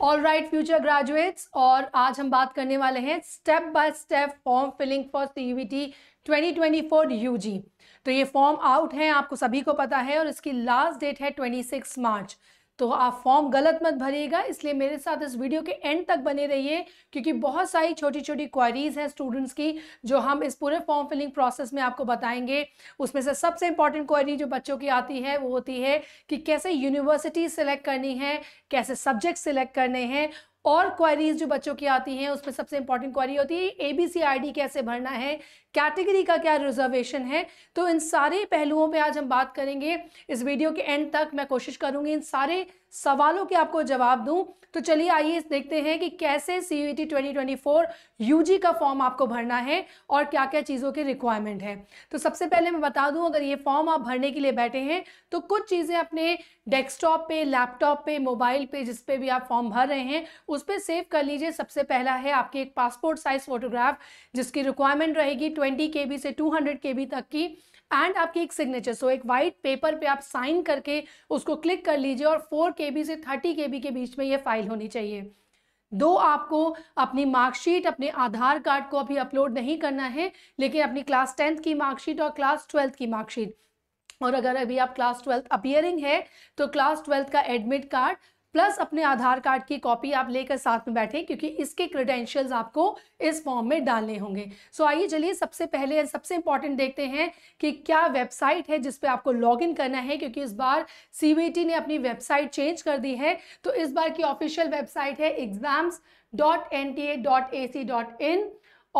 all right future graduates और आज हम बात करने वाले हैं step by step form filling for CUET 2024 UG तो ये फॉर्म आउट है आपको सभी को पता है और इसकी लास्ट डेट है 26 मार्च तो आप फॉर्म गलत मत भरिएगा इसलिए मेरे साथ इस वीडियो के एंड तक बने रहिए क्योंकि बहुत सारी छोटी छोटी क्वारीज हैं स्टूडेंट्स की जो हम इस पूरे फॉर्म फिलिंग प्रोसेस में आपको बताएंगे उसमें से सबसे इंपॉर्टेंट क्वारी जो बच्चों की आती है वो होती है कि कैसे यूनिवर्सिटी सिलेक्ट करनी है कैसे सब्जेक्ट सिलेक्ट करने हैं और क्वारीज जो बच्चों की आती हैं उसमें सबसे इंपॉर्टेंट क्वारी होती है ए बी सी आई डी कैसे भरना है कैटेगरी का क्या रिजर्वेशन है तो इन सारे पहलुओं पे आज हम बात करेंगे इस वीडियो के एंड तक मैं कोशिश करूँगी इन सारे सवालों के आपको जवाब दूं तो चलिए आइए देखते हैं कि कैसे C U twenty twenty four U G का फॉर्म आपको भरना है और क्या क्या चीज़ों की रिक्वायरमेंट है तो सबसे पहले मैं बता दूं अगर ये फॉर्म आप भरने के लिए बैठे हैं तो कुछ चीज़ें अपने डेस्कटॉप पे लैपटॉप पे मोबाइल पे जिस पे भी आप फॉर्म भर रहे हैं उस पर सेव कर लीजिए सबसे पहला है आपकी एक पासपोर्ट साइज़ फ़ोटोग्राफ जिसकी रिक्वायरमेंट रहेगी ट्वेंटी के से टू हंड्रेड तक की एंड आपकी एक सिग्नेचर सो एक वाइट पेपर पे आप साइन करके उसको क्लिक कर लीजिए और फोर के से थर्टी के के बीच में ये फाइल होनी चाहिए दो आपको अपनी मार्कशीट अपने आधार कार्ड को अभी अपलोड नहीं करना है लेकिन अपनी क्लास टेंथ की मार्कशीट और क्लास ट्वेल्थ की मार्कशीट और अगर अभी आप क्लास ट्वेल्थ अपियरिंग है तो क्लास ट्वेल्थ का एडमिट कार्ड प्लस अपने आधार कार्ड की कॉपी आप लेकर साथ में बैठें क्योंकि इसके क्रेडेंशियल्स आपको इस फॉर्म में डालने होंगे सो आइए चलिए सबसे पहले सबसे इंपॉर्टेंट देखते हैं कि क्या वेबसाइट है जिसपे आपको लॉगिन करना है क्योंकि इस बार सी ने अपनी वेबसाइट चेंज कर दी है तो इस बार की ऑफिशियल वेबसाइट है exams dot N T A dot A C dot in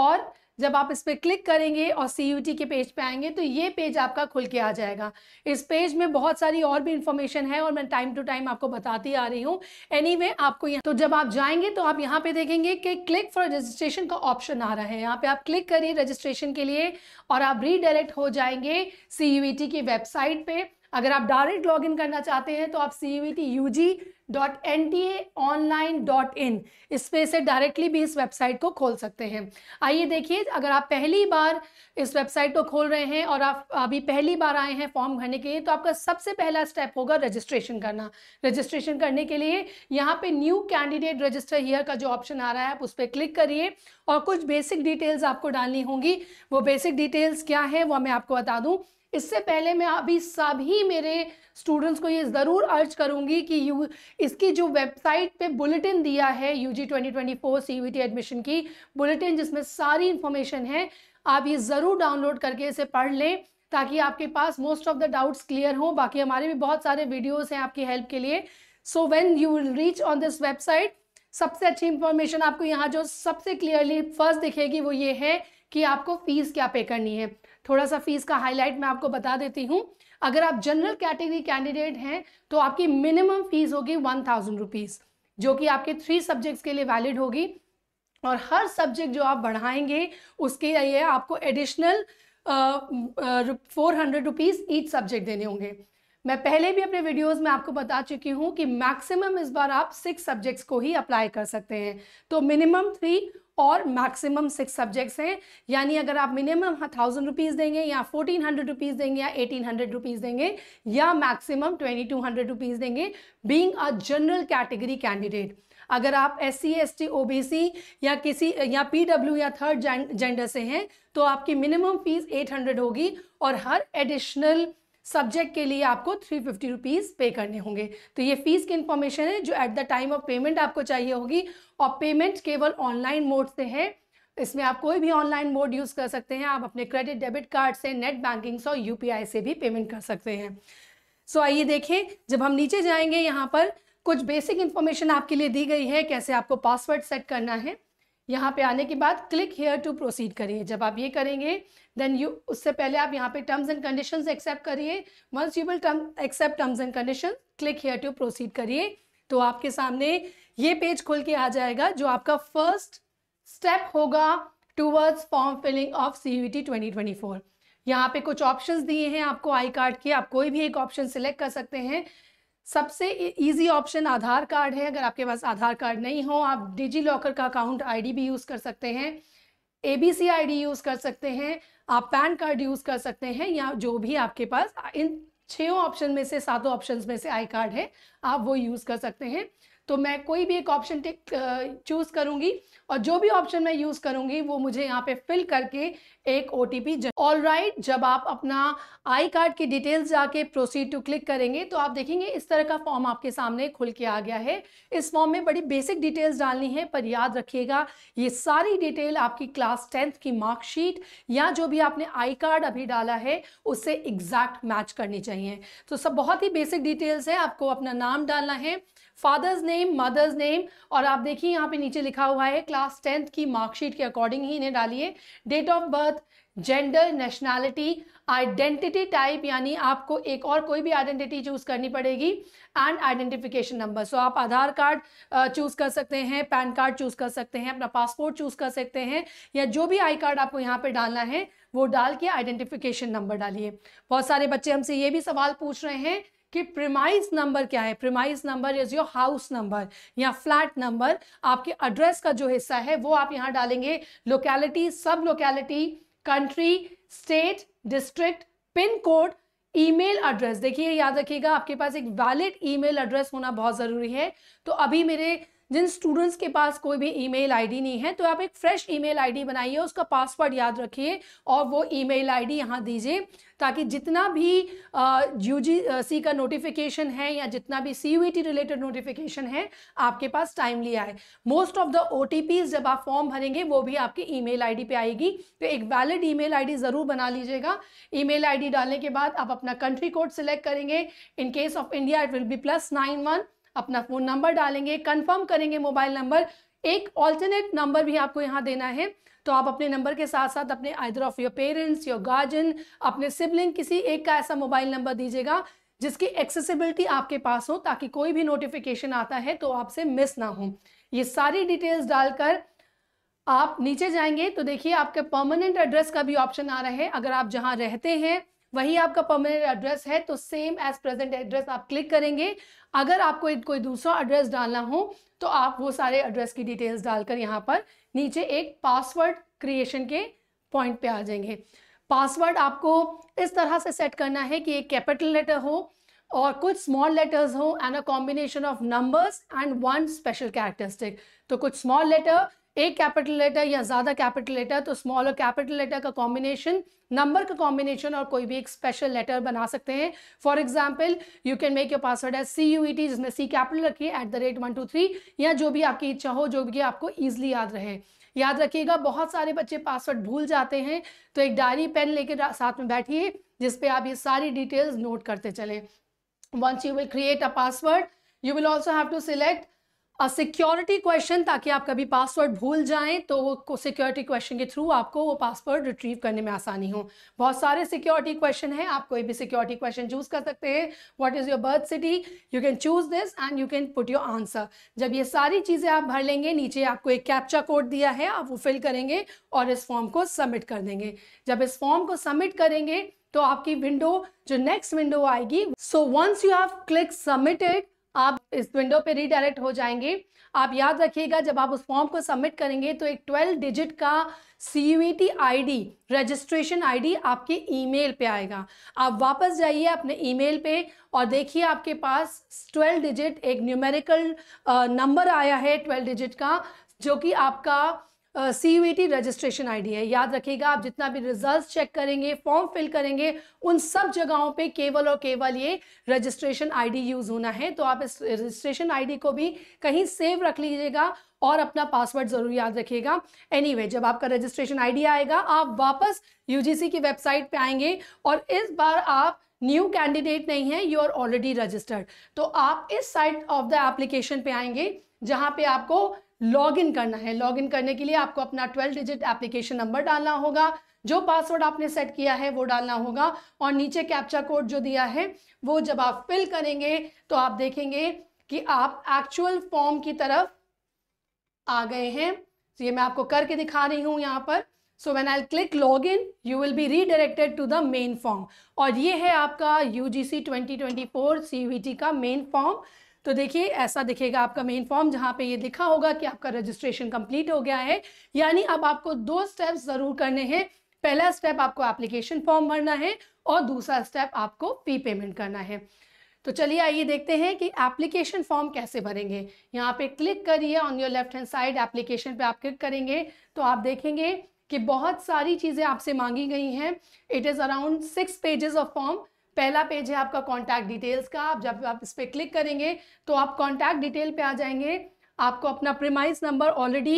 और जब आप इस पर क्लिक करेंगे और सी के पेज पे आएंगे तो ये पेज आपका खुल के आ जाएगा इस पेज में बहुत सारी और भी इन्फॉर्मेशन है और मैं टाइम टू टाइम आपको बताती आ रही हूँ एनी anyway, आपको यहाँ तो जब आप जाएंगे तो आप यहाँ पे देखेंगे कि क्लिक फॉर रजिस्ट्रेशन का ऑप्शन आ रहा है यहाँ पे आप क्लिक करिए रजिस्ट्रेशन के लिए और आप रीडायरेक्ट हो जाएंगे सी की वेबसाइट पर अगर आप डायरेक्ट इन करना चाहते हैं तो आप C U dot N T A online dot in इस पे से डायरेक्टली भी इस वेबसाइट को खोल सकते हैं आइए देखिए अगर आप पहली बार इस वेबसाइट को खोल रहे हैं और आप अभी पहली बार आए हैं फॉर्म भरने के लिए तो आपका सबसे पहला स्टेप होगा रजिस्ट्रेशन करना रजिस्ट्रेशन करने के लिए यहाँ पे न्यू कैंडिडेट रजिस्टर हीयर का जो ऑप्शन आ रहा है आप उस पर क्लिक करिए और कुछ बेसिक डिटेल्स आपको डालनी होंगी वो बेसिक डिटेल्स क्या है वो मैं आपको बता दूँ इससे पहले मैं अभी सभी मेरे स्टूडेंट्स को ये ज़रूर अर्ज करूँगी कि यू इसकी जो वेबसाइट पे बुलेटिन दिया है U G twenty twenty four C U T admission की बुलेटिन जिसमें सारी इन्फॉर्मेशन है आप ये ज़रूर डाउनलोड करके इसे पढ़ लें ताकि आपके पास most of the doubts clear हों बाकी हमारे भी बहुत सारे वीडियोज़ हैं आपकी हेल्प के लिए so when you will reach on this website सबसे अच्छी इन्फॉर्मेशन आपको यहाँ जो सबसे क्लियरली फर्स्ट दिखेगी वो ये है कि आपको फ़ीस क्या पे करनी है थोड़ा सा फीस का हाईलाइट मैं आपको बता देती हूँ अगर आप जनरल कैटेगरी कैंडिडेट हैं तो आपकी मिनिमम फीस होगी वन थाउजेंड रुपीज़ जो कि आपके थ्री सब्जेक्ट्स के लिए वैलिड होगी और हर सब्जेक्ट जो आप बढ़ाएंगे उसके लिए आपको additional four hundred rupees each subject देने होंगे मैं पहले भी अपने वीडियोस में आपको बता चुकी हूँ कि मैक्सिमम इस बार आप सिक्स सब्जेक्ट्स को ही अप्लाई कर सकते हैं तो मिनिमम थ्री और मैक्सिमम सिक्स सब्जेक्ट्स हैं यानी अगर आप मिनिमम थाउजेंड रुपीज़ देंगे या फोर्टीन हंड्रेड रुपीज़ देंगे या एटीन हंड्रेड रुपीज़ देंगे या maximum twenty two hundred rupees देंगे being a general category candidate अगर आप S C S T O B C या किसी या पी डब्ल्यू या थर्ड जेंडर से हैं तो आपकी मिनिमम फीस एट हंड्रेड होगी और हर एडिशनल सब्जेक्ट के लिए आपको थ्री फिफ्टी रुपीज़ पे करने होंगे तो ये फीस की इन्फॉर्मेशन है जो at the time of payment आपको चाहिए होगी और पेमेंट केवल ऑनलाइन मोड से है इसमें आप कोई भी ऑनलाइन मोड यूज़ कर सकते हैं आप अपने क्रेडिट डेबिट कार्ड से नेट बैंकिंग से और यू से भी पेमेंट कर सकते हैं सो आइए देखें जब हम नीचे जाएंगे यहाँ पर कुछ बेसिक इन्फॉर्मेशन आपके लिए दी गई है कैसे आपको पासवर्ड सेट करना है यहाँ पे आने के बाद क्लिक हेयर टू प्रोसीड करिए जब आप ये करेंगे देन यू उससे पहले आप यहाँ पे टर्म्स एंड कंडीशंस एक्सेप्ट करिए once you will term accept terms and condition click here to proceed करिए तो आपके सामने ये पेज खुल के आ जाएगा जो आपका फर्स्ट स्टेप होगा towards form filling of C U T twenty twenty four यहाँ पे कुछ ऑप्शंस दिए हैं आपको आई कार्ड के आप कोई भी एक ऑप्शन सिलेक्ट कर सकते हैं सबसे easy e- option Aadhaar card है अगर आपके पास आधार कार्ड नहीं हो आप डिजी लॉकर का अकाउंट आईडी भी यूज़ कर सकते हैं A B C I D use कर सकते हैं आप पैन कार्ड यूज़ कर सकते हैं या जो भी आपके पास इन छः ऑप्शन में से सातों ऑप्शन में से आई कार्ड है आप वो यूज़ कर सकते हैं तो मैं कोई भी एक ऑप्शन टिक चूज़ करूँगी और जो भी ऑप्शन मैं यूज़ करूंगी वो मुझे यहाँ पे फिल करके एक O T P all right जब आप अपना आई कार्ड की डिटेल्स जाके प्रोसीड टू क्लिक करेंगे तो आप देखेंगे इस तरह का फॉर्म आपके सामने खुल के आ गया है इस फॉर्म में बड़ी बेसिक डिटेल्स डालनी है पर याद रखिएगा ये सारी डिटेल आपकी क्लास टेंथ की मार्कशीट या जो भी आपने आई कार्ड अभी डाला है उससे एग्जैक्ट मैच करनी चाहिए तो सब बहुत ही बेसिक डिटेल्स है आपको अपना नाम डालना है फादर्स नेम मदर्स नेम और आप देखिए यहाँ पे नीचे लिखा हुआ है क्लास टेंथ की मार्कशीट के अकॉर्डिंग ही इन्हें डालिए date of birth gender nationality identity type यानी आपको एक और कोई भी आइडेंटिटी चूज़ करनी पड़ेगी एंड आइडेंटिफिकेशन नंबर सो आप आधार कार्ड चूज़ कर सकते हैं पैन कार्ड चूज़ कर सकते हैं अपना पासपोर्ट चूज़ कर सकते हैं या जो भी आई कार्ड आपको यहाँ पे डालना है वो डाल के आइडेंटिफिकेशन नंबर डालिए बहुत सारे बच्चे हमसे ये भी सवाल पूछ रहे हैं कि प्रिमाइज नंबर क्या है premise number is your house number या फ्लैट नंबर आपके एड्रेस का जो हिस्सा है वो आप यहाँ डालेंगे locality sub locality country state district pin code email address देखिए याद रखिएगा आपके पास एक वैलिड ईमेल एड्रेस होना बहुत ज़रूरी है तो अभी मेरे जिन स्टूडेंट्स के पास कोई भी ईमेल आईडी नहीं है तो आप एक फ्रेश ईमेल आईडी बनाइए उसका पासवर्ड याद रखिए और वो ईमेल आईडी यहाँ दीजिए ताकि जितना भी यू सी का नोटिफिकेशन है या जितना भी सी रिलेटेड नोटिफिकेशन है आपके पास टाइमली आए मोस्ट ऑफ द ओ जब आप फॉर्म भरेंगे वो भी आपकी ईमेल आईडी पे आएगी तो एक वैलिड ईमेल आईडी ज़रूर बना लीजिएगा ईमेल आईडी डालने के बाद आप अपना कंट्री कोड सिलेक्ट करेंगे in case of India it will be plus nine one अपना फ़ोन नंबर डालेंगे कंफर्म करेंगे मोबाइल नंबर एक ऑल्टरनेट नंबर भी आपको यहाँ देना है तो आप अपने नंबर के साथ साथ अपने either of your parents your guardian अपने सिबलिंग किसी एक का ऐसा मोबाइल नंबर दीजिएगा जिसकी एक्सेसिबिलिटी आपके पास हो ताकि कोई भी नोटिफिकेशन आता है तो आपसे मिस ना हो ये सारी डिटेल्स डालकर आप नीचे जाएंगे तो देखिए आपके परमानेंट एड्रेस का भी ऑप्शन आ रहा है अगर आप जहाँ रहते हैं वही आपका परमानेंट एड्रेस है तो सेम एज प्रेजेंट एड्रेस आप क्लिक करेंगे अगर आपको कोई दूसरा एड्रेस डालना हो तो आप वो सारे एड्रेस की डिटेल्स डालकर यहाँ पर नीचे एक पासवर्ड क्रिएशन के पॉइंट पे आ जाएंगे पासवर्ड आपको इस तरह से सेट करना है कि एक कैपिटल लेटर हो और कुछ स्मॉल लेटर्स हो and a combination of numbers and one special characteristic तो कुछ स्मॉल लेटर एक कैपिटल लेटर या ज़्यादा कैपिटल लेटर तो स्मॉल और कैपिटल लेटर का कॉम्बिनेशन नंबर का कॉम्बिनेशन और कोई भी एक स्पेशल लेटर बना सकते हैं for example you can make your password as C U T जिसमें सी कैपिटल रखिए at the rate one two three या जो भी आपकी इच्छा हो जो भी आपको ईजिली याद रहे याद रखिएगा बहुत सारे बच्चे पासवर्ड भूल जाते हैं तो एक डायरी पेन लेके साथ में बैठिए जिसपे आप ये सारी डिटेल्स नोट करते चले once you will create a password you will also have to select security question ताकि आप कभी पासवर्ड भूल जाएं तो वो सिक्योरिटी क्वेश्चन के थ्रू आपको वो पासवर्ड रिट्रीव करने में आसानी हो बहुत सारे सिक्योरिटी क्वेश्चन हैं आप कोई भी सिक्योरिटी क्वेश्चन चूज कर सकते हैं what is your birth city you can choose this and you can put your answer जब ये सारी चीज़ें आप भर लेंगे नीचे आपको एक कैप्चा कोड दिया है आप वो फिल करेंगे और इस फॉर्म को सबमिट कर देंगे जब इस फॉर्म को सबमिट करेंगे तो आपकी विंडो जो नेक्स्ट विंडो आएगी so once you have click submitted आप इस विंडो पे रीडायरेक्ट हो जाएंगे आप याद रखिएगा जब आप उस फॉर्म को सबमिट करेंगे तो एक 12 डिजिट का C U ID registration ID आपके ईमेल पे आएगा आप वापस जाइए अपने ईमेल पे और देखिए आपके पास 12 डिजिट एक न्यूमेरिकल नंबर आया है 12 डिजिट का जो कि आपका C U T registration ID है याद रखिएगा आप जितना भी रिजल्ट चेक करेंगे फॉर्म फिल करेंगे उन सब जगहों पे केवल और केवल ये रजिस्ट्रेशन आईडी यूज़ होना है तो आप इस रजिस्ट्रेशन आईडी को भी कहीं सेव रख लीजिएगा और अपना पासवर्ड ज़रूर याद रखिएगा एनी anyway, जब आपका रजिस्ट्रेशन आई आएगा आप वापस यू की वेबसाइट पर आएंगे और इस बार आप न्यू कैंडिडेट नहीं है यू आर ऑलरेडी रजिस्टर्ड तो आप इस साइट ऑफ द एप्लीकेशन पे आएंगे जहाँ पे आपको लॉग इन करना है लॉग इन करने के लिए आपको अपना ट्वेल्व डिजिट एप्लीकेशन नंबर डालना होगा जो पासवर्ड आपने सेट किया है वो डालना होगा और नीचे कैप्चा कोड जो दिया है वो जब आप फिल करेंगे तो आप देखेंगे कि आप एक्चुअल फॉर्म की तरफ आ गए हैं तो ये मैं आपको करके दिखा रही हूँ यहाँ पर so when I click log in you will be redirected to the main form और ये है आपका U G C twenty twenty four का मेन फॉर्म तो देखिए ऐसा दिखेगा आपका मेन फॉर्म जहाँ पे ये लिखा होगा कि आपका रजिस्ट्रेशन कंप्लीट हो गया है यानी अब आपको दो स्टेप ज़रूर करने हैं पहला स्टेप आपको एप्लीकेशन फॉर्म भरना है और दूसरा स्टेप आपको फी पेमेंट करना है तो चलिए आइए देखते हैं कि एप्लीकेशन फॉर्म कैसे भरेंगे यहाँ पे क्लिक करिए on your left hand side application पे आप क्लिक करेंगे तो आप देखेंगे कि बहुत सारी चीज़ें आपसे मांगी गई हैं it is around six pages of form पहला पेज है आपका कॉन्टैक्ट डिटेल्स का आप जब आप इस पर क्लिक करेंगे तो आप कॉन्टैक्ट डिटेल पे आ जाएंगे आपको अपना प्रीमाइज नंबर ऑलरेडी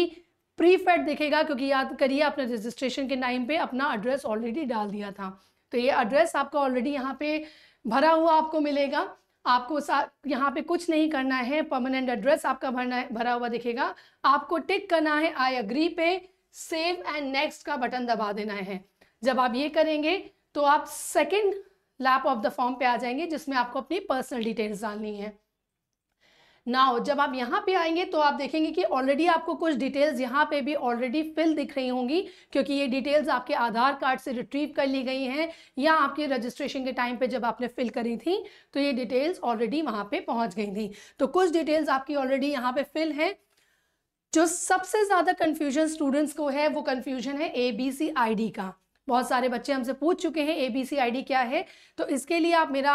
प्रीफेड दिखेगा क्योंकि याद करिए आपने रजिस्ट्रेशन के टाइम पे अपना एड्रेस ऑलरेडी डाल दिया था तो ये एड्रेस आपका ऑलरेडी यहाँ पे भरा हुआ आपको मिलेगा आपको यहाँ पे कुछ नहीं करना है परमानेंट एड्रेस आपका भरना है भरा हुआ दिखेगा आपको टिक करना है आई अग्री पे सेव एंड नेक्स्ट का बटन दबा देना है जब आप ये करेंगे तो आप second lap of the form पे आ जाएंगे जिसमें आपको अपनी पर्सनल डिटेल्स डालनी है नाउ जब आप यहाँ पे आएंगे तो आप देखेंगे कि ऑलरेडी आपको कुछ डिटेल्स यहाँ पे भी ऑलरेडी फिल दिख रही होंगी क्योंकि ये डिटेल्स आपके आधार कार्ड से रिट्रीव कर ली गई हैं या आपके रजिस्ट्रेशन के टाइम पे जब आपने फिल करी थी तो ये डिटेल्स ऑलरेडी वहाँ पे पहुँच गई थी तो कुछ डिटेल्स आपकी ऑलरेडी यहाँ पे फिल हैं जो सबसे ज़्यादा कन्फ्यूजन स्टूडेंट्स को है वो कन्फ्यूजन है ए बी सी आई डी का बहुत सारे बच्चे हमसे पूछ चुके हैं A B C I D क्या है तो इसके लिए आप मेरा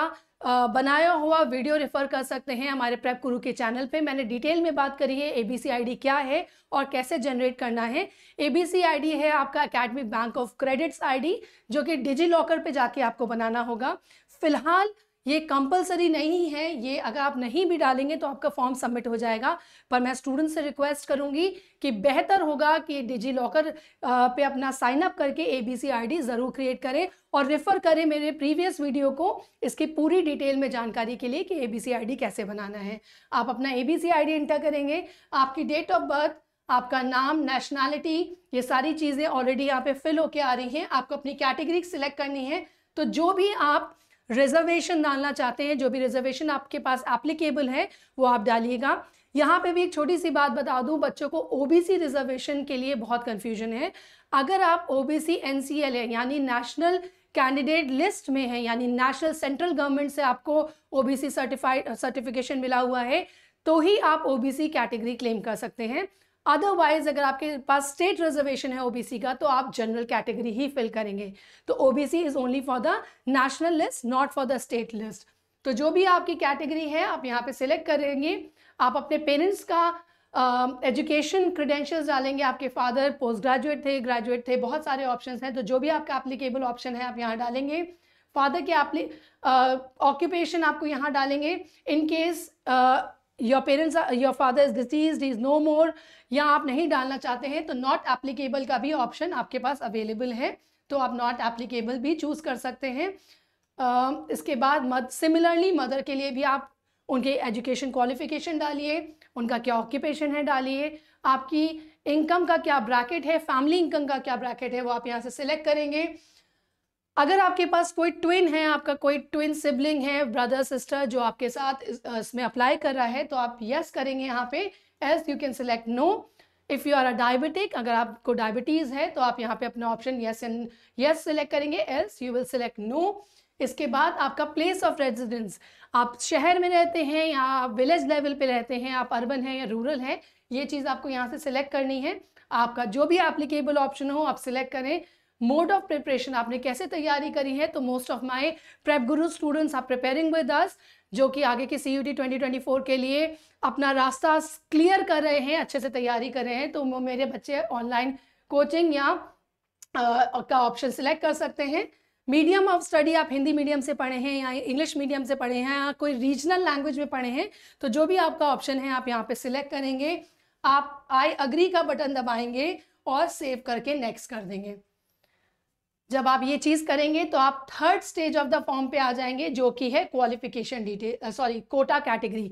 बनाया हुआ वीडियो रेफर कर सकते हैं हमारे प्रेप गुरु के चैनल पे मैंने डिटेल में बात करी है ए बी सी आई डी क्या है और कैसे जनरेट करना है ए बी सी आई डी है आपका academic bank of credits I D जो कि डिजी लॉकर पे जाके आपको बनाना होगा फिलहाल ये कंपलसरी नहीं है ये अगर आप नहीं भी डालेंगे तो आपका फॉर्म सबमिट हो जाएगा पर मैं स्टूडेंट से रिक्वेस्ट करूँगी कि बेहतर होगा कि डिजी लॉकर पे अपना साइन अप करके A B C I D ज़रूर क्रिएट करें और रेफ़र करें मेरे प्रीवियस वीडियो को इसकी पूरी डिटेल में जानकारी के लिए कि ए बी सी आई डी कैसे बनाना है आप अपना A B C I D enter करेंगे आपकी डेट ऑफ बर्थ आपका नाम नेशनैलिटी ये सारी चीज़ें ऑलरेडी यहाँ पे फिल होके आ रही हैं आपको अपनी कैटेगरी सिलेक्ट करनी है तो जो भी आप रिजर्वेशन डालना चाहते हैं जो भी रिजर्वेशन आपके पास एप्लीकेबल है वो आप डालिएगा यहाँ पे भी एक छोटी सी बात बता दूं बच्चों को ओबीसी रिजर्वेशन के लिए बहुत कंफ्यूजन है अगर आप ओबीसी एनसीएल है यानी नेशनल कैंडिडेट लिस्ट में है यानी नेशनल सेंट्रल गवर्नमेंट से आपको ओबीसी सर्टिफाइड सर्टिफिकेशन मिला हुआ है तो ही आप ओबीसी कैटेगरी क्लेम कर सकते हैं अदरवाइज अगर आपके पास स्टेट रिजर्वेशन है ओबीसी का तो आप जनरल कैटेगरी ही फिल करेंगे तो OBC is only for the national list not for the state list तो जो भी आपकी कैटेगरी है आप यहाँ पे सिलेक्ट करेंगे आप अपने पेरेंट्स का एजुकेशन uh, क्रीडेंशियल्स डालेंगे आपके फादर पोस्ट ग्रेजुएट थे ग्रेजुएट थे बहुत सारे ऑप्शंस हैं तो जो भी आपका एप्लीकेबल ऑप्शन है आप यहाँ डालेंगे फादर के ऑक्यूपेशन uh, आपको यहाँ डालेंगे in case your parents your father is disease is no more या आप नहीं डालना चाहते हैं तो नॉट एप्लीकेबल का भी ऑप्शन आपके पास अवेलेबल है तो आप नॉट एप्लीकेबल भी चूज कर सकते हैं uh, इसके बाद मद सिमिलरली मदर के लिए भी आप उनके एजुकेशन क्वालिफिकेशन डालिए उनका क्या ऑक्यूपेशन है डालिए आपकी इनकम का क्या ब्रैकेट है फैमिली इनकम का क्या ब्रैकेट है वो आप यहाँ से सिलेक्ट करेंगे अगर आपके पास कोई ट्विन है आपका कोई ट्विन सिबलिंग है ब्रदर सिस्टर जो आपके साथ इसमें अप्लाई कर रहा है तो आप यस करेंगे यहाँ पे as you can select no if you are a diabetic अगर आपको डायबिटीज़ है तो आप यहाँ पे अपना option yes and yes select करेंगे else you will select no इसके बाद आपका प्लेस ऑफ रेजिडेंस आप शहर में रहते हैं या आप विलेज लेवल पे रहते हैं आप अर्बन हैं या रूरल हैं ये चीज़ आपको यहाँ से सिलेक्ट करनी है आपका जो भी एप्लीकेबल ऑप्शन हो आप सिलेक्ट करें मोड ऑफ प्रिपरेशन आपने कैसे तैयारी करी है तो most of my prep guru students are preparing with us जो कि आगे की C U T twenty twenty four के लिए अपना रास्ता क्लियर कर रहे हैं अच्छे से तैयारी कर रहे हैं तो मेरे बच्चे ऑनलाइन कोचिंग या आ, का ऑप्शन सिलेक्ट कर सकते हैं मीडियम ऑफ स्टडी आप हिंदी मीडियम से पढ़े हैं या इंग्लिश मीडियम से पढ़े हैं या कोई रीजनल लैंग्वेज में पढ़े हैं तो जो भी आपका ऑप्शन है आप यहाँ पे सिलेक्ट करेंगे आप आई अग्री का बटन दबाएंगे और सेव करके नेक्स्ट कर देंगे जब आप ये चीज़ करेंगे तो आप third stage of the form पे आ जाएंगे जो कि है qualification detail sorry quota category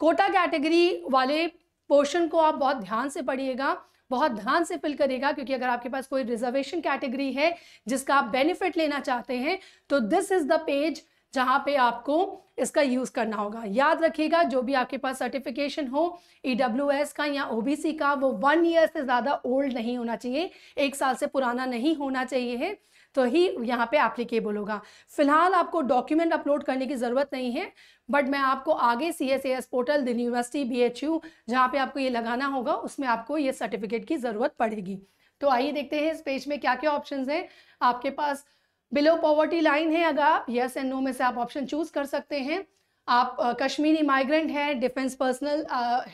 quota category वाले पोर्शन को आप बहुत ध्यान से पढ़िएगा बहुत ध्यान से फिल करेगा क्योंकि अगर आपके पास कोई रिजर्वेशन कैटेगरी है जिसका आप बेनिफिट लेना चाहते हैं तो दिस इज द पेज जहाँ पे आपको इसका यूज़ करना होगा याद रखिएगा जो भी आपके पास सर्टिफिकेशन हो ई e का या ओ का वो वन ईयर से ज़्यादा ओल्ड नहीं होना चाहिए एक साल से पुराना नहीं होना चाहिए है तो ही यहाँ पे एप्लीकेबल होगा फिलहाल आपको डॉक्यूमेंट अपलोड करने की ज़रूरत नहीं है बट मैं आपको आगे C S S portal Delhi university B H U जहाँ पर आपको ये लगाना होगा उसमें आपको ये सर्टिफिकेट की ज़रूरत पड़ेगी तो आइए देखते हैं इस पेज में क्या क्या ऑप्शंस हैं आपके पास बिलो पॉवर्टी लाइन है अगर आप यस एंड नो में से आप ऑप्शन चूज कर सकते हैं आप कश्मीरी माइग्रेंट हैं डिफेंस पर्सनल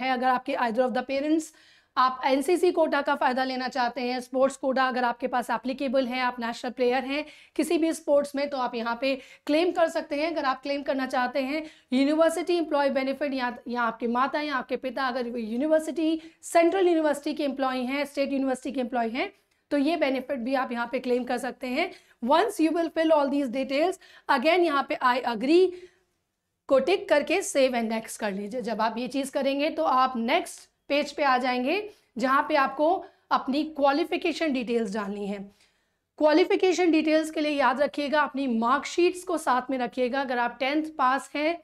है अगर आपके आइदर ऑफ द पेरेंट्स आप एनसीसी कोटा का फ़ायदा लेना चाहते हैं स्पोर्ट्स कोटा अगर आपके पास एप्लीकेबल है आप नेशनल प्लेयर हैं किसी भी स्पोर्ट्स में तो आप यहाँ पे क्लेम कर सकते हैं अगर आप क्लेम करना चाहते हैं यूनिवर्सिटी एम्प्लॉय बेनिफिट या या आपके माता या आपके पिता अगर यूनिवर्सिटी सेंट्रल यूनिवर्सिटी के एम्प्लॉय हैं स्टेट यूनिवर्सिटी के एम्प्लॉय हैं तो ये बेनिफिट भी आप यहाँ पे क्लेम कर सकते हैं once you will fill all these details again यहाँ पे आई अग्री को टिक करके सेव एंड नेक्स्ट कर लीजिए जब आप ये चीज़ करेंगे तो आप नेक्स्ट पेज पे आ जाएंगे जहाँ पे आपको अपनी क्वालिफिकेशन डिटेल्स डालनी है क्वालिफिकेशन डिटेल्स के लिए याद रखिएगा अपनी मार्कशीट्स को साथ में रखिएगा अगर आप टेंथ पास हैं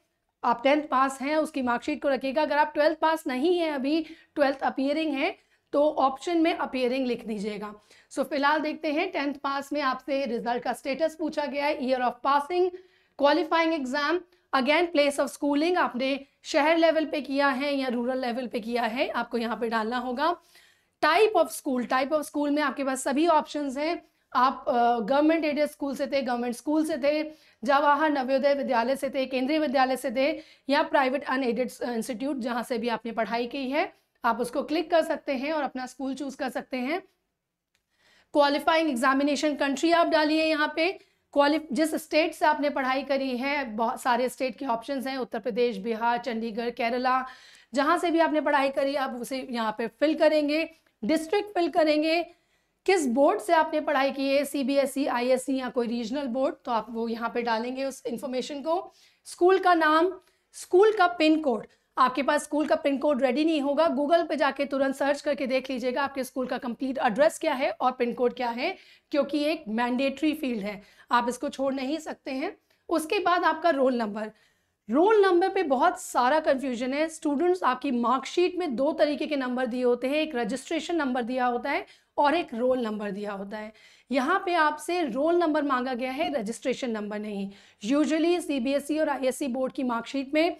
आप टेंथ पास हैं उसकी मार्कशीट को रखिएगा अगर आप ट्वेल्थ पास नहीं है अभी ट्वेल्थ अपियरिंग है तो ऑप्शन में अपियरिंग लिख दीजिएगा सो so, फिलहाल देखते हैं टेंथ पास में आपसे रिजल्ट का स्टेटस पूछा गया है year of passing qualifying exam again place of schooling आपने शहर लेवल पे किया है या रूरल लेवल पे किया है आपको यहाँ पे डालना होगा type of school type of school में आपके पास सभी ऑप्शन हैं आप गवर्नमेंट एडेड स्कूल से थे गवर्नमेंट स्कूल से थे जवाहर नवोदय विद्यालय से थे केंद्रीय विद्यालय से थे या प्राइवेट अनएडेड इंस्टीट्यूट जहाँ से भी आपने पढ़ाई की है आप उसको क्लिक कर सकते हैं और अपना स्कूल चूज कर सकते हैं क्वालिफाइंग एग्जामिनेशन कंट्री आप डालिए यहाँ पे क्वालिफ जिस स्टेट से आपने पढ़ाई करी है बहुत सारे स्टेट के ऑप्शन हैं उत्तर प्रदेश बिहार चंडीगढ़ केरला जहाँ से भी आपने पढ़ाई करी आप उसे यहाँ पे फिल करेंगे डिस्ट्रिक्ट फिल करेंगे किस बोर्ड से आपने पढ़ाई की है C B S E I S E या कोई रीजनल बोर्ड तो आप वो यहाँ पे डालेंगे उस इंफॉर्मेशन को स्कूल का नाम स्कूल का पिन कोड आपके पास स्कूल का पिन कोड रेडी नहीं होगा गूगल पे जाके तुरंत सर्च करके देख लीजिएगा आपके स्कूल का कंप्लीट एड्रेस क्या है और पिन कोड क्या है क्योंकि एक मैंडेटरी फील्ड है आप इसको छोड़ नहीं सकते हैं उसके बाद आपका रोल नंबर रोल नंबर पे बहुत सारा कन्फ्यूजन है स्टूडेंट्स आपकी मार्कशीट में दो तरीके के नंबर दिए होते हैं एक रजिस्ट्रेशन नंबर दिया होता है और एक रोल नंबर दिया होता है यहाँ पे आपसे रोल नंबर मांगा गया है रजिस्ट्रेशन नंबर नहीं यूजुअली सीबीएसई e और आईएससी बोर्ड e की मार्कशीट में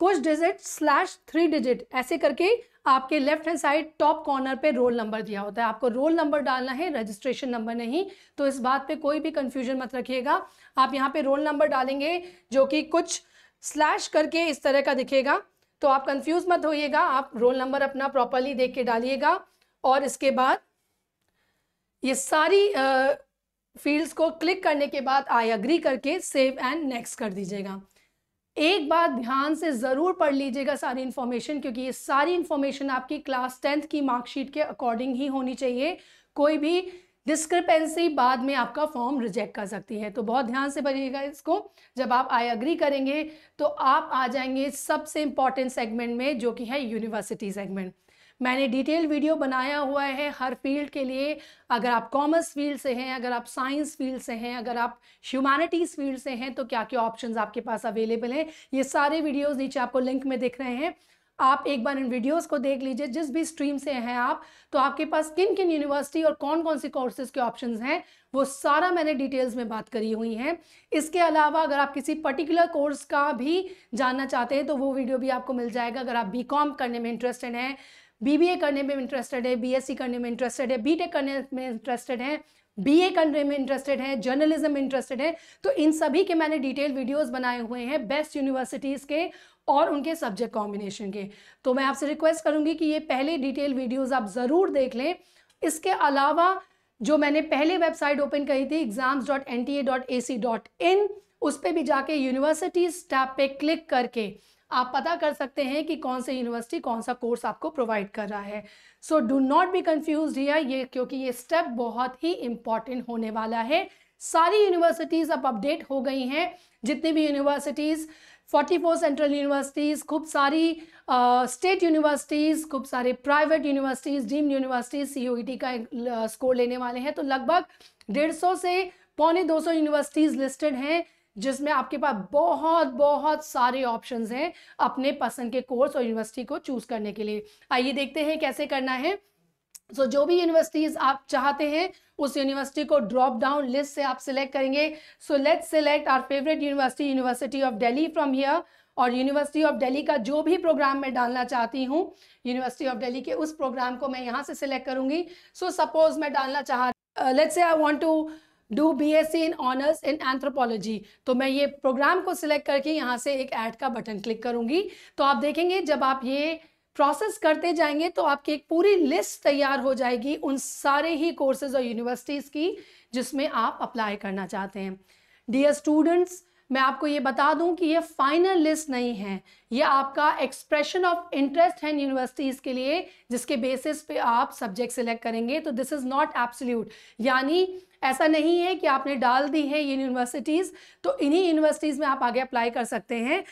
कुछ डिजिट स्लैश थ्री डिजिट ऐसे करके आपके left hand side top corner पे रोल नंबर दिया होता है आपको रोल नंबर डालना है रजिस्ट्रेशन नंबर नहीं तो इस बात पे कोई भी कंफ्यूजन मत रखिएगा आप यहाँ पे रोल नंबर डालेंगे जो कि कुछ स्लैश करके इस तरह का दिखेगा तो आप कंफ्यूज मत होइएगा आप रोल नंबर अपना प्रॉपरली देख के डालिएगा और इसके बाद ये सारी फील्ड्स को क्लिक करने के बाद आई अग्री करके सेव एंड नेक्स्ट कर दीजिएगा एक बार ध्यान से ज़रूर पढ़ लीजिएगा सारी इन्फॉर्मेशन क्योंकि ये सारी इन्फॉर्मेशन आपकी क्लास टेंथ की मार्कशीट के अकॉर्डिंग ही होनी चाहिए कोई भी डिस्क्रिपेंसी बाद में आपका फॉर्म रिजेक्ट कर सकती है तो बहुत ध्यान से भरिएगा इसको जब आप आई अग्री करेंगे तो आप आ जाएंगे सबसे इंपॉर्टेंट सेगमेंट में जो कि है यूनिवर्सिटी सेगमेंट मैंने डिटेल वीडियो बनाया हुआ है हर फील्ड के लिए अगर आप कॉमर्स फील्ड से हैं अगर आप साइंस फील्ड से हैं अगर आप ह्यूमैनिटीज़ फील्ड से हैं तो क्या क्या ऑप्शंस आपके पास अवेलेबल हैं ये सारे वीडियोस नीचे आपको लिंक में दिख रहे हैं आप एक बार इन वीडियोस को देख लीजिए जिस भी स्ट्रीम से हैं आप तो आपके पास किन किन यूनिवर्सिटी और कौन कौन से कोर्सेज के ऑप्शंस हैं वो सारा मैंने डिटेल्स में बात करी हुई हैं इसके अलावा अगर आप किसी पर्टिकुलर कोर्स का भी जानना चाहते हैं तो वो वीडियो भी आपको मिल जाएगा अगर आप बी करने में इंटरेस्टेड हैं बीबीए करने में इंटरेस्टेड है बीएससी करने में इंटरेस्टेड है बीटेक करने में इंटरेस्टेड है बीए करने में इंटरेस्टेड है जर्नलिज्म में इंटरेस्टेड है तो इन सभी के मैंने डिटेल वीडियोज़ बनाए हुए हैं बेस्ट यूनिवर्सिटीज़ के और उनके सब्जेक्ट कॉम्बिनेशन के तो मैं आपसे रिक्वेस्ट करूंगी कि ये पहले डिटेल वीडियोज़ आप ज़रूर देख लें इसके अलावा जो मैंने पहले वेबसाइट ओपन करी थी exams dot N T A dot A C dot in उस पर भी जाके यूनिवर्सिटीज़ टैप पे क्लिक करके आप पता कर सकते हैं कि कौन सी यूनिवर्सिटी कौन सा कोर्स आपको प्रोवाइड कर रहा है so do not be confuse here ये क्योंकि ये स्टेप बहुत ही इम्पॉर्टेंट होने वाला है सारी यूनिवर्सिटीज़ अब अपडेट हो गई हैं जितनी भी यूनिवर्सिटीज़ 44 सेंट्रल यूनिवर्सिटीज़ खूब सारी स्टेट यूनिवर्सिटीज़ खूब सारे private universities deemed universities C का स्कोर लेने वाले हैं तो लगभग डेढ़ सौ से पौने दो यूनिवर्सिटीज़ लिस्टेड हैं जिसमें आपके पास बहुत बहुत सारे ऑप्शन हैं अपने पसंद के कोर्स और यूनिवर्सिटी को चूज करने के लिए आइए देखते हैं कैसे करना है सो so, जो भी यूनिवर्सिटीज़ आप चाहते हैं उस यूनिवर्सिटी को ड्रॉप डाउन लिस्ट से आप सिलेक्ट करेंगे so let select our favourite university university of Delhi from here और यूनिवर्सिटी ऑफ दिल्ली का जो भी प्रोग्राम मैं डालना चाहती हूँ यूनिवर्सिटी ऑफ दिल्ली के उस प्रोग्राम को मैं यहाँ से सिलेक्ट करूंगी सो सपोज मैं डालना चाह let's say I want to do B S C in honours in anthropology तो मैं ये प्रोग्राम को सिलेक्ट करके यहाँ से एक ऐड का बटन क्लिक करूँगी तो आप देखेंगे जब आप ये प्रोसेस करते जाएंगे तो आपकी एक पूरी लिस्ट तैयार हो जाएगी उन सारे ही कोर्सेज और यूनिवर्सिटीज़ की जिसमें आप अप्लाई करना चाहते हैं डियर स्टूडेंट्स मैं आपको ये बता दूं कि ये फाइनल लिस्ट नहीं है ये आपका एक्सप्रेशन ऑफ इंटरेस्ट है यूनिवर्सिटीज़ के लिए जिसके बेसिस पे आप सब्जेक्ट सिलेक्ट करेंगे तो दिस इज़ नॉट एब्सोल्यूट यानी ऐसा नहीं है कि आपने डाल दी है ये यूनिवर्सिटीज़ तो इन्हीं यूनिवर्सिटीज़ में आप आगे अप्लाई कर सकते हैं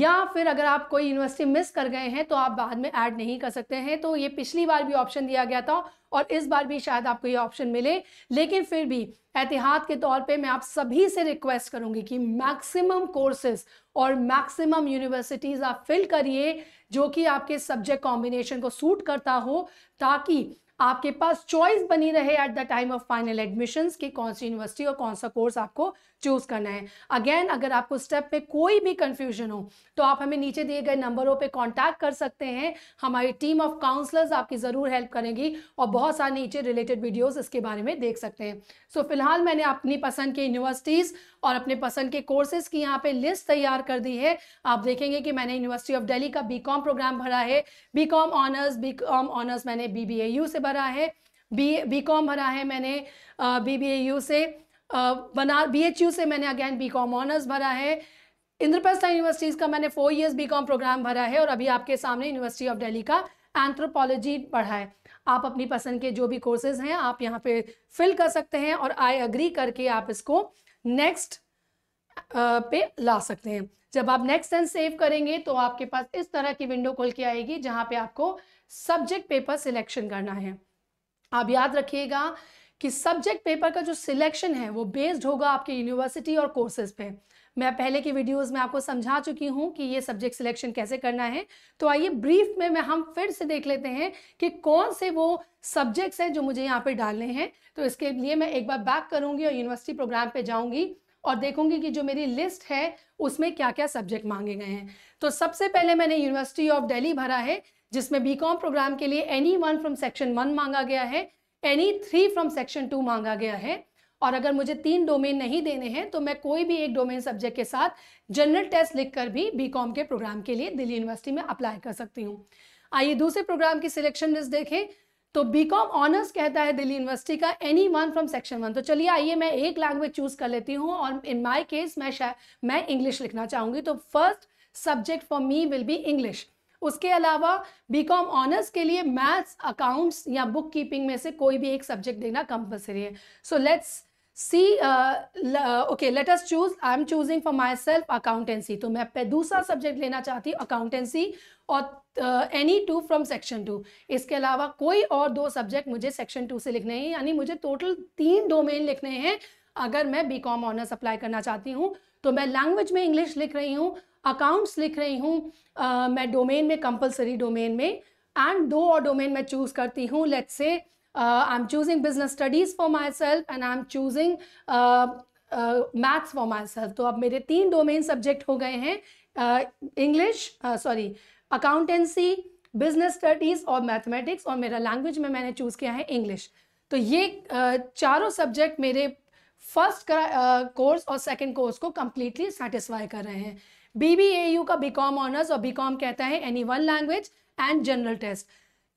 या फिर अगर आप कोई यूनिवर्सिटी मिस कर गए हैं तो आप बाद में ऐड नहीं कर सकते हैं तो ये पिछली बार भी ऑप्शन दिया गया था और इस बार भी शायद आपको ये ऑप्शन मिले लेकिन फिर भी एहतियात के तौर पे मैं आप सभी से रिक्वेस्ट करूँगी कि मैक्सिमम कोर्सेज और मैक्सिमम यूनिवर्सिटीज़ आप फिल करिए जो कि आपके सब्जेक्ट कॉम्बिनेशन को सूट करता हो ताकि आपके पास चॉइस बनी रहे at the time of final admissions कि कौन सी यूनिवर्सिटी और कौन सा कोर्स आपको चूज़ करना है अगेन अगर आपको स्टेप में कोई भी कन्फ्यूजन हो तो आप हमें नीचे दिए गए नंबरों पर कॉन्टैक्ट कर सकते हैं हमारी टीम ऑफ काउंसलर्स आपकी ज़रूर हेल्प करेंगी और बहुत सारे नीचे रिलेटेड वीडियोज़ इसके बारे में देख सकते हैं सो so, फिलहाल मैंने अपनी पसंद की यूनिवर्सिटीज़ और अपने पसंद के कोर्सेज़ की यहाँ पे लिस्ट तैयार कर दी है आप देखेंगे कि मैंने यूनिवर्सिटी ऑफ डेली का बी प्रोग्राम भरा है बी ऑनर्स बी ऑनर्स मैंने बी से भरा है बी कॉम भरा है मैंने बीबीएयू से बना बीएचयू से मैंने अगेन बीकॉम ऑनर्स भरा है इंद्रप्रस्थ यूनिवर्सिटीज़ का मैंने फोर इयर्स बीकॉम प्रोग्राम भरा है और अभी आपके सामने यूनिवर्सिटी ऑफ दिल्ली का एंथ्रोपोलॉजी पढ़ा है आप अपनी पसंद के जो भी कोर्सेज हैं आप यहाँ पे फिल कर सकते हैं और आई अग्री करके आप इसको नेक्स्ट पे ला सकते हैं जब आप नेक्स्ट सेंस सेव करेंगे तो आपके पास इस तरह की विंडो खोल के आएगी जहाँ पे आपको सब्जेक्ट पेपर सिलेक्शन करना है आप याद रखिएगा कि सब्जेक्ट पेपर का जो सिलेक्शन है वो बेस्ड होगा आपके यूनिवर्सिटी और कोर्सेज पे मैं पहले की वीडियोस में आपको समझा चुकी हूँ कि ये सब्जेक्ट सिलेक्शन कैसे करना है तो आइए ब्रीफ में मैं हम फिर से देख लेते हैं कि कौन से वो सब्जेक्ट्स हैं जो मुझे यहाँ पे डालने हैं तो इसके लिए मैं एक बार बैक करूँगी और यूनिवर्सिटी प्रोग्राम पर जाऊँगी और देखूंगी कि जो मेरी लिस्ट है उसमें क्या क्या सब्जेक्ट मांगे गए हैं तो सबसे पहले मैंने यूनिवर्सिटी ऑफ डेली भरा है जिसमें बी कॉम प्रोग्राम के लिए any one from section one मांगा गया है any three from section two मांगा गया है और अगर मुझे तीन डोमेन नहीं देने हैं तो मैं कोई भी एक डोमेन सब्जेक्ट के साथ जनरल टेस्ट लिखकर भी बीकॉम के प्रोग्राम के लिए दिल्ली यूनिवर्सिटी में अप्लाई कर सकती हूँ आइए दूसरे प्रोग्राम की सिलेक्शन लिस्ट देखें तो बीकॉम ऑनर्स कहता है दिल्ली यूनिवर्सिटी का any one from section one तो चलिए आइए मैं एक लैंग्वेज चूज कर लेती हूँ और इन माई केस मैं मैं इंग्लिश लिखना चाहूँगी तो first subject for me will be English उसके अलावा बीकॉम ऑनर्स के लिए मैथ्स अकाउंट्स या बुक कीपिंग में से कोई भी एक सब्जेक्ट देना कंपलसरी है so let's see okay let us choose I am choosing for myself accountancy तो मैं दूसरा सब्जेक्ट लेना चाहती हूँ अकाउंटेंसी और any two from section two इसके अलावा कोई और दो सब्जेक्ट मुझे सेक्शन टू से लिखने हैं यानी मुझे टोटल तीन डोमेन लिखने हैं अगर मैं बी कॉम ऑनर्स अप्लाई करना चाहती हूँ तो मैं लैंग्वेज में इंग्लिश लिख रही हूँ अकाउंट्स लिख रही हूँ मैं डोमेन में कंपलसरी डोमेन में एंड दो और डोमेन मैं चूज़ करती हूँ let's say I am choosing business studies for myself and I am choosing maths for myself तो अब मेरे तीन डोमेन सब्जेक्ट हो गए हैं English sorry accountancy business studies और मैथमेटिक्स और मेरा लैंग्वेज में मैंने चूज़ किया है इंग्लिश तो ये uh, चारों सब्जेक्ट मेरे फर्स्ट कोर्स और सेकेंड कोर्स को कम्प्लीटली सेटिस्फाई कर रहे हैं बीबीएयू का बीकॉम ऑनर्स और बीकॉम कहता है any one language and general test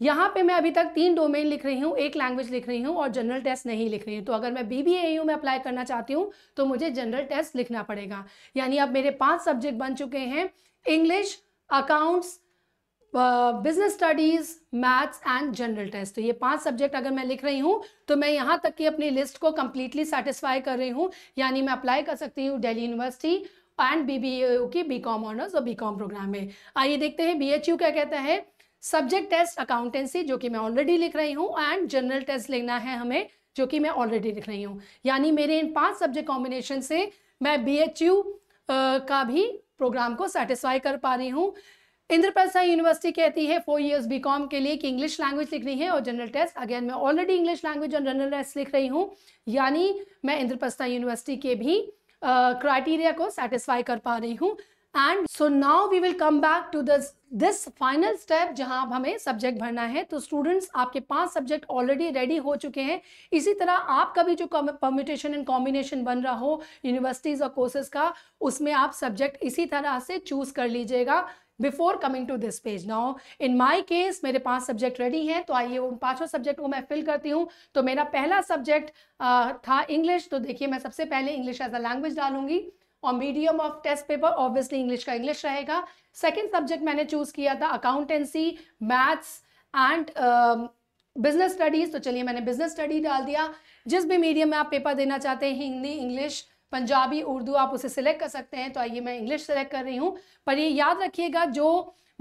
यहाँ पे मैं अभी तक तीन डोमेन लिख रही हूँ एक लैंग्वेज लिख रही हूँ और जनरल टेस्ट नहीं लिख रही हूँ तो अगर मैं बी बी ए में अप्लाई करना चाहती हूँ तो मुझे जनरल टेस्ट लिखना पड़ेगा यानी अब मेरे पांच सब्जेक्ट बन चुके हैं English accounts business studies maths and general test तो ये पांच सब्जेक्ट अगर मैं लिख रही हूँ तो मैं यहाँ तक की अपनी लिस्ट को कम्प्लीटली सेटिस्फाई कर रही हूँ यानी मैं अप्लाई कर सकती हूँ Delhi university and B B A की बी कॉम ऑनर्स और बी कॉम प्रोग्राम में आइए देखते हैं बी एच यू क्या कहता है सब्जेक्ट टेस्ट अकाउंटेंसी जो कि मैं ऑलरेडी लिख रही हूँ एंड जनरल टेस्ट लेना है हमें जो कि मैं ऑलरेडी लिख रही हूँ यानी मेरे इन पांच सब्जेक्ट कॉम्बिनेशन से मैं बी एच यू का भी प्रोग्राम को सेटिस्फाई कर पा रही हूँ इंद्रप्रस्थ यूनिवर्सिटी कहती है फोर इयर्स बीकॉम के लिए कि इंग्लिश लैंग्वेज लिखनी है और जनरल टेस्ट अगेन मैं ऑलरेडी इंग्लिश लैंग्वेज और जनरल टेस्ट लिख रही हूँ यानी मैं इंद्रप्रस्थ यूनिवर्सिटी के भी क्राइटेरिया uh, को सेटिस्फाई कर पा रही हूँ and so now we will come back to this this final step जहां अब हमें सब्जेक्ट भरना है तो स्टूडेंट्स आपके पांच सब्जेक्ट ऑलरेडी रेडी हो चुके हैं इसी तरह आपका भी जो परम्यूटेशन एंड कॉम्बिनेशन बन रहा हो यूनिवर्सिटीज़ और कोर्सेज का उसमें आप सब्जेक्ट इसी तरह से चूज़ कर लीजिएगा before coming to this page now in my case मेरे पांच सब्जेक्ट रेडी हैं तो आइए उन पांचों सब्जेक्ट को मैं फिल करती हूँ तो मेरा पहला सब्जेक्ट था इंग्लिश तो देखिए मैं सबसे पहले इंग्लिश एज अ लैंग्वेज डालूंगी और medium of test paper obviously English का इंग्लिश रहेगा सेकेंड सब्जेक्ट मैंने चूज किया था accountancy maths and business studies तो चलिए मैंने बिजनेस स्टडी डाल दिया जिस भी मीडियम में आप पेपर देना चाहते हैं हिंदी इंग्लिश पंजाबी उर्दू आप उसे सिलेक्ट कर सकते हैं तो आइए मैं इंग्लिश सेलेक्ट कर रही हूँ पर ये याद रखिएगा जो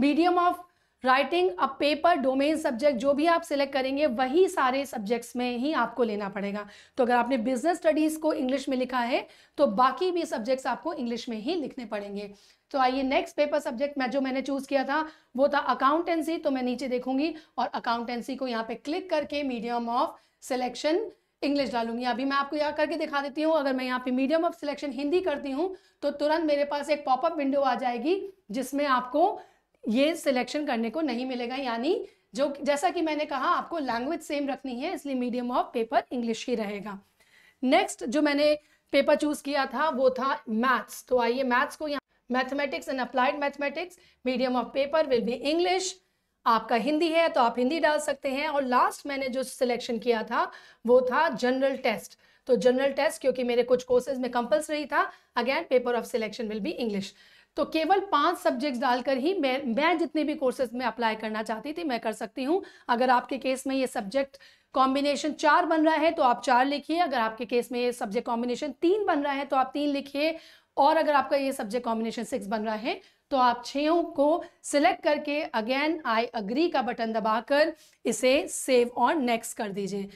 medium of writing a paper domain subject जो भी आप सिलेक्ट करेंगे वही सारे सब्जेक्ट्स में ही आपको लेना पड़ेगा तो अगर आपने बिजनेस स्टडीज़ को इंग्लिश में लिखा है तो बाकी भी सब्जेक्ट्स आपको इंग्लिश में ही लिखने पड़ेंगे तो आइए नेक्स्ट पेपर सब्जेक्ट मैं जो मैंने चूज़ किया था वो था अकाउंटेंसी तो मैं नीचे देखूंगी और अकाउंटेंसी को यहाँ पे क्लिक करके मीडियम ऑफ सिलेक्शन इंग्लिश डालूंगी अभी मैं आपको यहाँ करके दिखा देती हूँ अगर मैं यहाँ पे मीडियम ऑफ सिलेक्शन हिंदी करती हूँ तो तुरंत मेरे पास एक पॉपअप विंडो आ जाएगी जिसमें आपको ये सिलेक्शन करने को नहीं मिलेगा यानी जो जैसा कि मैंने कहा आपको लैंग्वेज सेम रखनी है इसलिए मीडियम ऑफ पेपर इंग्लिश ही रहेगा नेक्स्ट जो मैंने पेपर चूज किया था वो था मैथ्स तो आइए मैथ्स को यहाँ mathematics and applied mathematics medium of paper will be English आपका हिंदी है तो आप हिंदी डाल सकते हैं और लास्ट मैंने जो सिलेक्शन किया था वो था जनरल टेस्ट तो जनरल टेस्ट क्योंकि मेरे कुछ कोर्सेज में कंपल्सरी था again paper of selection will be English तो केवल पांच सब्जेक्ट्स डालकर ही मैं मैं जितने भी कोर्सेज में अप्लाई करना चाहती थी मैं कर सकती हूँ अगर आपके केस में ये सब्जेक्ट कॉम्बिनेशन चार बन रहा है तो आप चार लिखिए अगर आपके केस में ये सब्जेक्ट कॉम्बिनेशन तीन बन रहा है तो आप तीन लिखिए और अगर आपका ये सब्जेक्ट कॉम्बिनेशन सिक्स बन रहा है तो आप छयों को सिलेक्ट करके अगेन आई अग्री का बटन दबाकर इसे सेव और नेक्स्ट कर दीजिए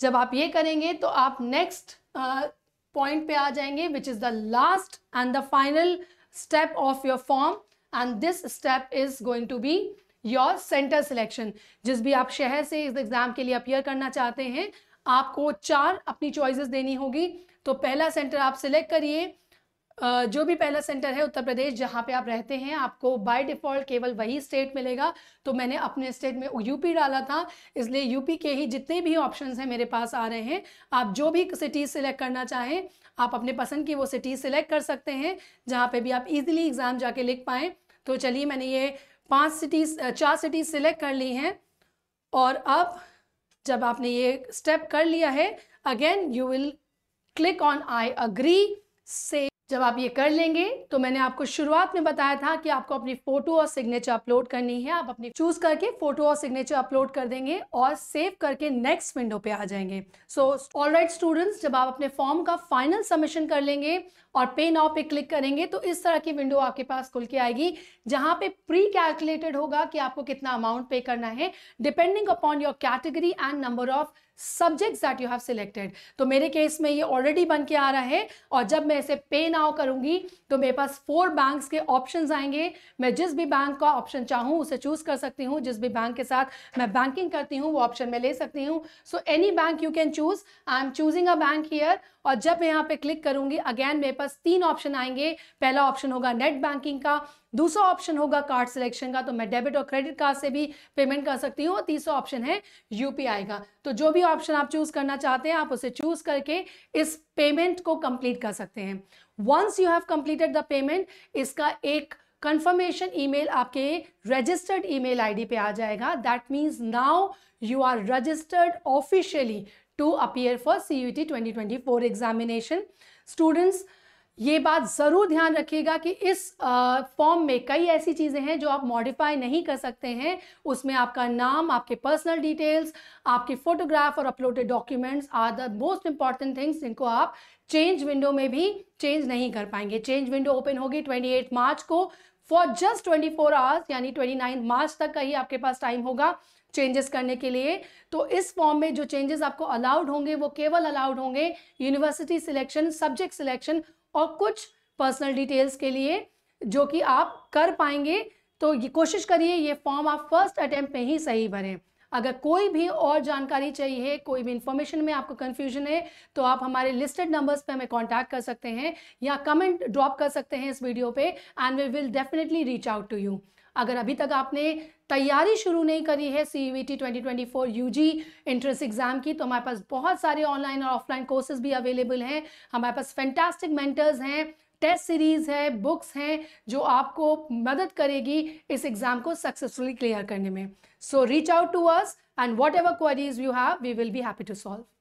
जब आप ये करेंगे तो आप नेक्स्ट पॉइंट पे आ जाएंगे which is the last and the final step of your form and this step is going to be your centre selection जिस भी आप शहर से इस एग्ज़ाम के लिए अपियर करना चाहते हैं आपको चार अपनी चॉइसेस देनी होगी तो पहला सेंटर आप सिलेक्ट करिए जो भी पहला सेंटर है उत्तर प्रदेश जहाँ पे आप रहते हैं आपको बाय डिफ़ॉल्ट केवल वही स्टेट मिलेगा तो मैंने अपने स्टेट में यूपी डाला था इसलिए यूपी के ही जितने भी ऑप्शंस हैं मेरे पास आ रहे हैं आप जो भी सिटीज़ सिलेक्ट करना चाहें आप अपने पसंद की वो सिटीज़ सिलेक्ट कर सकते हैं जहाँ पर भी आप ईजिली एग्ज़ाम जाके लिख पाएँ तो चलिए मैंने ये पाँच सिटीज़ चार सिटीज़ सिलेक्ट कर ली हैं और अब जब आपने ये स्टेप कर लिया है again you will click on I agree से जब आप ये कर लेंगे तो मैंने आपको शुरुआत में बताया था कि आपको अपनी फोटो और सिग्नेचर अपलोड करनी है आप अपनी चूज करके फोटो और सिग्नेचर अपलोड कर देंगे और सेव करके नेक्स्ट विंडो पे आ जाएंगे सो ऑल राइट स्टूडेंट्स जब आप अपने फॉर्म का फाइनल सबमिशन कर लेंगे और पे नाउ पे क्लिक करेंगे तो इस तरह की विंडो आपके पास खुल के आएगी जहाँ पे प्री कैलकुलेटेड होगा कि आपको कितना अमाउंट पे करना है depending upon your category and number of subjects that you have selected तो मेरे केस में ये ऑलरेडी बन के आ रहा है और जब मैं इसे पे नाउ करूंगी तो मेरे पास फोर बैंक्स के ऑप्शन आएंगे मैं जिस भी बैंक का ऑप्शन चाहूँ उसे चूज़ कर सकती हूँ जिस भी बैंक के साथ मैं बैंकिंग करती हूँ वो ऑप्शन मैं ले सकती हूँ so any bank you can choose I am choosing a bank here और जब मैं यहाँ पे क्लिक करूंगी अगेन मेरे पास तीन ऑप्शन आएंगे पहला ऑप्शन होगा नेट बैंकिंग का दूसरा ऑप्शन होगा कार्ड सिलेक्शन का तो मैं डेबिट और क्रेडिट कार्ड से भी पेमेंट कर सकती हूँ तीसरा ऑप्शन है यूपीआई का तो जो भी ऑप्शन आप चूज करना चाहते हैं आप उसे चूज करके इस पेमेंट को कंप्लीट कर सकते हैं once you have completed the payment इसका एक कंफर्मेशन ईमेल आपके रजिस्टर्ड ईमेल आईडी पे आ जाएगा that means now you are registered officially to for C U T twenty twenty four examination students ये बात ज़रूर ध्यान रखिएगा कि इस फॉर्म में कई ऐसी चीज़ें हैं जो आप मॉडिफाई नहीं कर सकते हैं उसमें आपका नाम आपके पर्सनल डिटेल्स आपके फोटोग्राफ और uploaded documents are the most important things जिनको आप चेंज विंडो में भी चेंज नहीं कर पाएंगे चेंज विंडो ओपन होगी एट मार्च को फॉर जस्ट फोर आवर्स यानी नाइन मार्च तक का ही आपके पास टाइम होगा चेंजेस करने के लिए तो इस फॉर्म में जो चेंजेस आपको अलाउड होंगे वो केवल अलाउड होंगे यूनिवर्सिटी सिलेक्शन सब्जेक्ट सिलेक्शन और कुछ पर्सनल डिटेल्स के लिए जो कि आप कर पाएंगे तो ये कोशिश करिए ये फॉर्म आप फर्स्ट अटैम्प्ट में ही सही भरें अगर कोई भी और जानकारी चाहिए कोई भी इंफॉर्मेशन में आपको कन्फ्यूजन है तो आप हमारे लिस्टेड नंबर्स पे हमें कांटेक्ट कर सकते हैं या कमेंट ड्रॉप कर सकते हैं इस वीडियो पे and we will definitely reach out to you अगर अभी तक आपने तैयारी शुरू नहीं करी है C U T twenty twenty four U G entrance exam की तो हमारे पास बहुत सारे ऑनलाइन और ऑफलाइन कोर्सेज भी अवेलेबल हैं हमारे पास फैंटास्टिक मेंटर्स हैं टेस्ट सीरीज़ है बुक्स हैं जो आपको मदद करेगी इस एग्ज़ाम को सक्सेसफुली क्लियर करने में so reach out to us and whatever queries you have we will be happy to solve